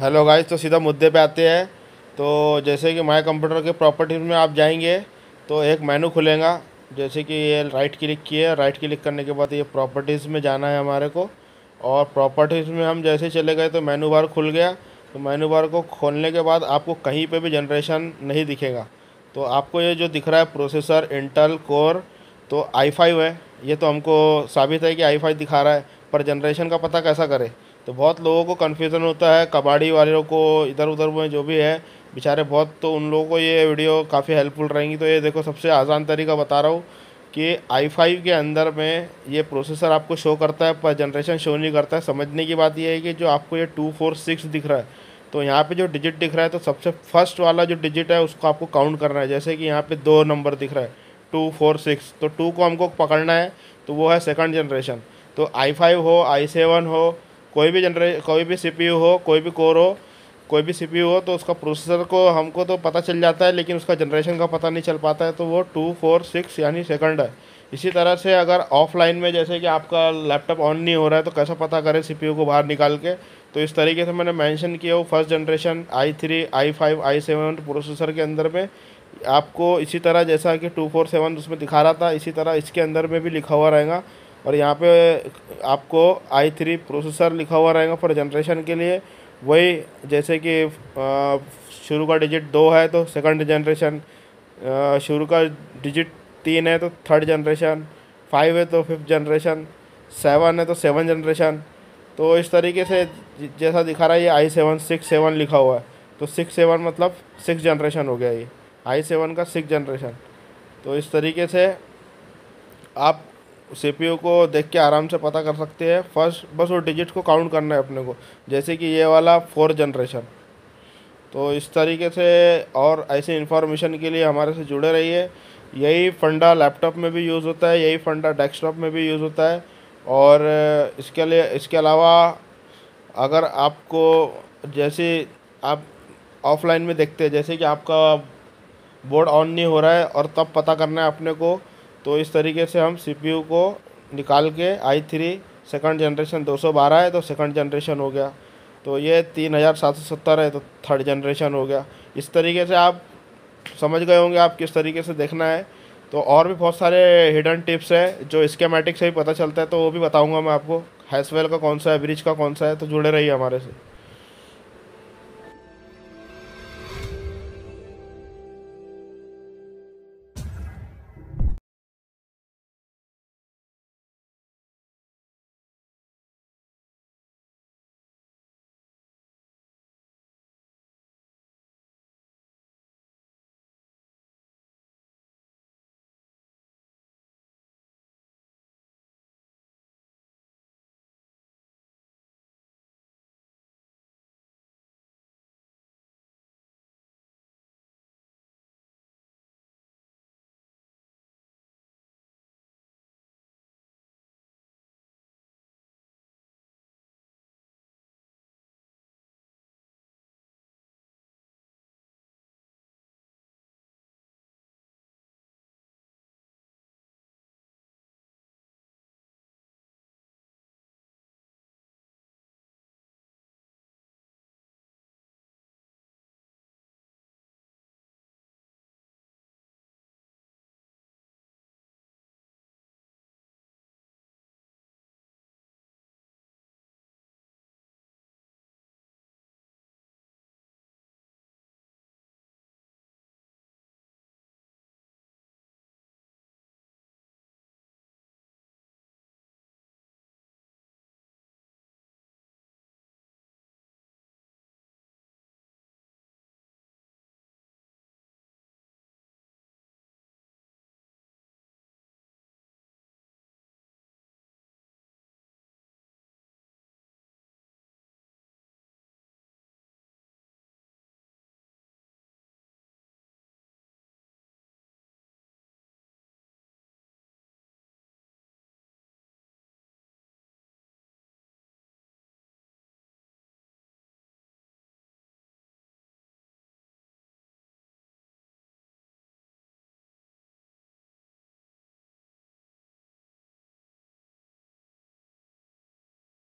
hello guys तो सीधा मुद्दे पे आते हैं तो जैसे कि माय कंप्यूटर के प्रॉपर्टीज़ में आप जाएंगे तो एक मेनू खुलेगा जैसे कि ये राइट क्लिक किए राइट क्लिक करने के बाद ये प्रॉपर्टीज़ में जाना है हमारे को और प्रॉपर्टीज़ में हम जैसे चले गए तो मेनू बार खुल गया तो मेनू बार को खोलने के बाद आपको कहीं पर भी जनरेशन नहीं दिखेगा तो आपको ये जो दिख रहा है प्रोसेसर इंटल कोर तो आई है ये तो हमको साबित है कि आई दिखा रहा है पर जनरेशन का पता कैसा करें तो बहुत लोगों को कन्फ्यूज़न होता है कबाड़ी वालों को इधर उधर में जो भी है बेचारे बहुत तो उन लोगों को ये वीडियो काफ़ी हेल्पफुल रहेंगी तो ये देखो सबसे आसान तरीका बता रहा हूँ कि आई फाइव के अंदर में ये प्रोसेसर आपको शो करता है पर जनरेशन शो नहीं करता है समझने की बात ये है कि जो आपको ये टू फोर सिक्स दिख रहा है तो यहाँ पे जो डिजिट दिख रहा है तो सबसे फर्स्ट वाला जो डिजिट है उसको आपको काउंट करना है जैसे कि यहाँ पे दो नंबर दिख रहा है टू फोर सिक्स तो टू को हमको पकड़ना है तो वो है सेकंड जनरेशन तो आई फाइव हो आई सेवन हो कोई भी जनरे कोई भी सीपीयू हो कोई भी कोर हो कोई भी सीपीयू हो तो उसका प्रोसेसर को हमको तो पता चल जाता है लेकिन उसका जनरेशन का पता नहीं चल पाता है तो वो टू फोर सिक्स यानी सेकंड है इसी तरह से अगर ऑफलाइन में जैसे कि आपका लैपटॉप ऑन नहीं हो रहा है तो कैसा पता करें सी को बाहर निकाल के तो इस तरीके से मैंने मैंशन किया वो first generation i three i five i seven processor के अंदर में आपको इसी तरह जैसा कि टू फोर सेवन उसमें दिखा रहा था इसी तरह इसके अंदर में भी लिखा हुआ रहेगा और यहाँ पे आपको आई थ्री प्रोसेसर लिखा हुआ रहेगा फॉर जनरेशन के लिए वही जैसे कि शुरू का डिजिट दो है तो सेकंड जनरेशन शुरू का डिजिट तीन है तो थर्ड जनरेशन फाइव है तो फिफ्थ जनरेशन सेवन है तो सेवन जनरेशन तो इस तरीके से जैसा दिखा रहा है ये आई सेवन सिक्स सेवन लिखा हुआ है तो सिक्स सेवन मतलब सिक्स जनरेशन हो गया ये आई सेवन का सिक्स जनरेशन तो इस तरीके से आप सी को देख के आराम से पता कर सकते हैं फर्स्ट बस वो डिजिट को काउंट करना है अपने को जैसे कि ये वाला फोर जनरेशन तो इस तरीके से और ऐसे इन्फॉर्मेशन के लिए हमारे से जुड़े रहिए यही फंडा लैपटॉप में भी यूज़ होता है यही फंडा डेस्कटॉप में भी यूज़ होता है और इसके लिए इसके अलावा अगर आपको जैसे आप ऑफलाइन में देखते हैं जैसे कि आपका बोर्ड ऑन नहीं हो रहा है और तब पता करना है अपने को तो इस तरीके से हम सीपीयू को निकाल के आई थ्री सेकेंड जनरेशन 212 है तो सेकंड जनरेशन हो गया तो ये तीन हज़ार सात सौ सत्तर है तो थर्ड जनरेशन हो गया इस तरीके से आप समझ गए होंगे आप किस तरीके से देखना है तो और भी बहुत सारे हिडन टिप्स हैं जो स्केमेटिक से ही पता चलता है तो वो भी बताऊंगा मैं आपको हैसवेल का कौन सा है ब्रिज का कौन सा है तो जुड़े रहिए हमारे से